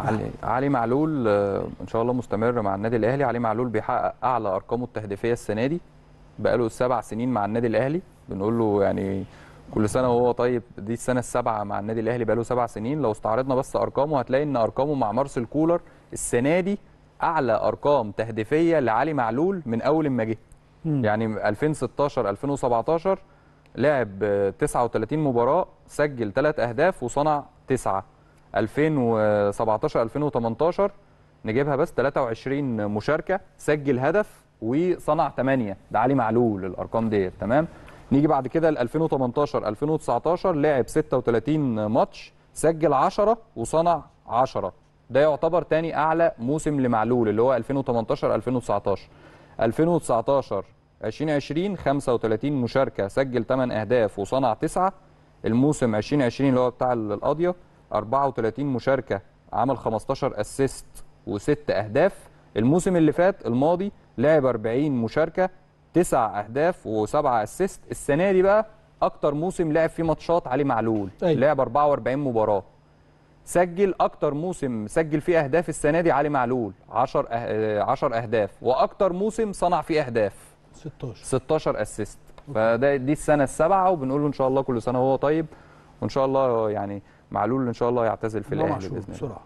علي نعم. علي معلول آه، ان شاء الله مستمر مع النادي الاهلي علي معلول بيحقق اعلى ارقامه التهديفيه السنه دي بقاله سبع سنين مع النادي الاهلي بنقول له يعني كل سنه وهو طيب دي السنه السابعه مع النادي الاهلي بقاله سبع سنين لو استعرضنا بس ارقامه هتلاقي ان ارقامه مع مارسيل كولر السنه دي اعلى ارقام تهديفيه لعلي معلول من اول ما جه يعني 2016 2017 لعب 39 مباراه سجل 3 اهداف وصنع 9 2017 2018 نجيبها بس 23 مشاركه سجل هدف وصنع 8 ده علي معلول الارقام ديت تمام نيجي بعد كده ل 2018 2019 لعب 36 ماتش سجل 10 وصنع 10 ده يعتبر تاني اعلى موسم لمعلول اللي هو 2018 2019 2019 2020 35 مشاركه سجل 8 اهداف وصنع 9 الموسم 2020 اللي هو بتاع القاضيه 34 مشاركه عمل 15 اسيست وست اهداف الموسم اللي فات الماضي لعب 40 مشاركه 9 اهداف و7 اسيست السنه دي بقى اكتر موسم لعب فيه ماتشات علي معلول أيوة. لعب 44 مباراه سجل اكتر موسم سجل فيه اهداف السنه دي علي معلول 10 أه... 10 اهداف واكتر موسم صنع فيه اهداف 16 16 اسيست فده دي السنه السابعه وبنقول له ان شاء الله كل سنه وهو طيب وان شاء الله يعني معلول ان شاء الله يعتزل في الاهلي باذن الله